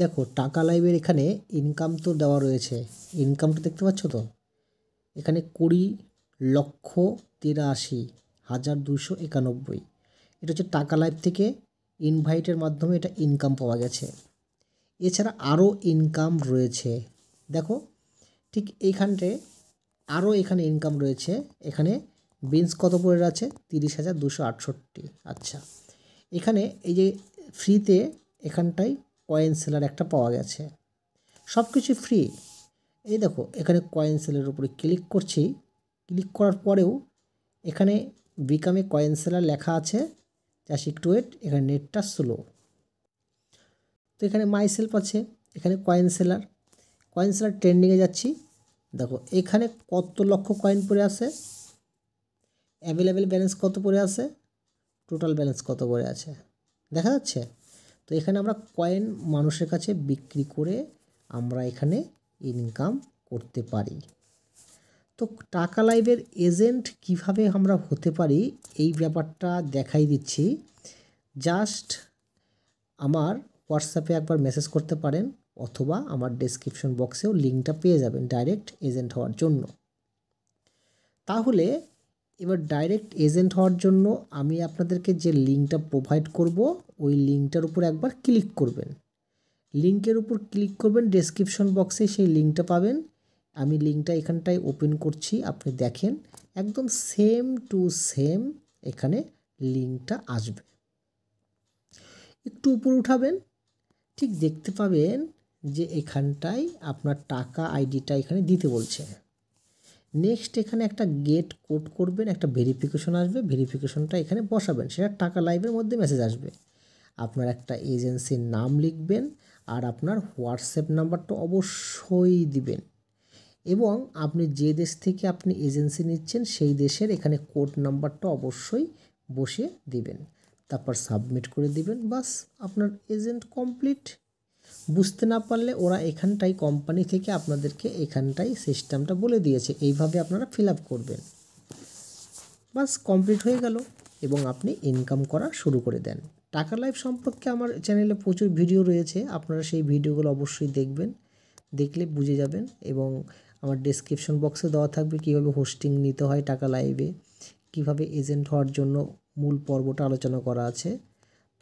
দেখো টাকা লাইভের এখানে ইনকাম তো দেওয়া রয়েছে ইনকামটা দেখতে পাচ্ছ তো এখানে কুড়ি লক্ষ তিরাশি হাজার দুশো একানব্বই এটা হচ্ছে টাকা লাইভ থেকে ইনভাইটের মাধ্যমে এটা ইনকাম পাওয়া গেছে এছাড়া আরও ইনকাম রয়েছে দেখো ঠিক এইখানটায় আরও এখানে ইনকাম রয়েছে এখানে বিনস কত পড়ে আছে তিরিশ হাজার দুশো আটষট্টি আচ্ছা এখানে এই যে ফ্রিতে এখানটায় কয়েন সেলার একটা পাওয়া গেছে সব কিছু ফ্রি এই দেখো এখানে কয়েন সেলের উপরে ক্লিক করছি ক্লিক করার পরেও এখানে বিকামে কয়েন সেলার লেখা আছে জাস্ট একটু ওয়েট এখানে নেটটা স্লো তো এখানে মাই সেলফ আছে এখানে কয়েন সেলার কয়েন সেলার ট্রেন্ডিংয়ে যাচ্ছি দেখো এখানে কত লক্ষ কয়েন পরে আছে অ্যাভেলেবেল ব্যালেন্স কত পড়ে আছে টোটাল ব্যালেন্স কত পরে আছে দেখা যাচ্ছে তো এখানে আমরা কয়েন মানুষের কাছে বিক্রি করে আমরা এখানে ইনকাম করতে পারি তো টাকা লাইভের এজেন্ট কিভাবে আমরা হতে পারি এই ব্যাপারটা দেখাই দিচ্ছি জাস্ট আমার হোয়াটসঅ্যাপে একবার মেসেজ করতে পারেন অথবা আমার ডেসক্রিপশন বক্সেও লিঙ্কটা পেয়ে যাবেন ডাইরেক্ট এজেন্ট হওয়ার জন্য তাহলে এবার ডাইরেক্ট এজেন্ট হওয়ার জন্য আমি আপনাদেরকে যে লিঙ্কটা প্রোভাইড করব ওই লিঙ্কটার উপর একবার ক্লিক করবেন লিঙ্কের উপর ক্লিক করবেন ডেসক্রিপশন বক্সে সেই লিঙ্কটা পাবেন আমি লিঙ্কটা এখানটায় ওপেন করছি আপনি দেখেন একদম সেম টু সেম এখানে লিঙ্কটা আসবে একটু উপর উঠাবেন ঠিক দেখতে পাবেন যে এখানটায় আপনার টাকা আইডিটা এখানে দিতে বলছে নেক্সট এখানে একটা গেট কোড করবেন একটা ভেরিফিকেশন আসবে ভেরিফিকেশনটা এখানে বসাবেন সেটা টাকা লাইভের মধ্যে মেসেজ আসবে আপনার একটা এজেন্সির নাম লিখবেন আর আপনার হোয়াটসঅ্যাপ নাম্বারটা অবশ্যই দিবেন এবং আপনি যে দেশ থেকে আপনি এজেন্সি নিচ্ছেন সেই দেশের এখানে কোড নাম্বারটা অবশ্যই বসিয়ে দিবেন তারপর সাবমিট করে দিবেন বাস আপনার এজেন্ট কমপ্লিট বুঝতে না পারলে ওরা এখানটাই কোম্পানি থেকে আপনাদেরকে এখানটাই সিস্টেমটা বলে দিয়েছে এইভাবে আপনারা ফিল করবেন বাস কমপ্লিট হয়ে গেল এবং আপনি ইনকাম করা শুরু করে দেন টাকা লাইফ সম্পর্কে আমার চ্যানেলে প্রচুর ভিডিও রয়েছে আপনারা সেই ভিডিওগুলো অবশ্যই দেখবেন দেখলে বুঝে যাবেন এবং আমার ডেসক্রিপশন বক্সে দেওয়া থাকবে কীভাবে হোস্টিং নিতে হয় টাকা লাইভে কিভাবে এজেন্ট হওয়ার জন্য মূল পর্বটা আলোচনা করা আছে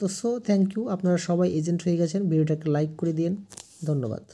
তো সো থ্যাংক ইউ আপনারা সবাই এজেন্ট হয়ে গেছেন ভিডিওটাকে লাইক করে দিন ধন্যবাদ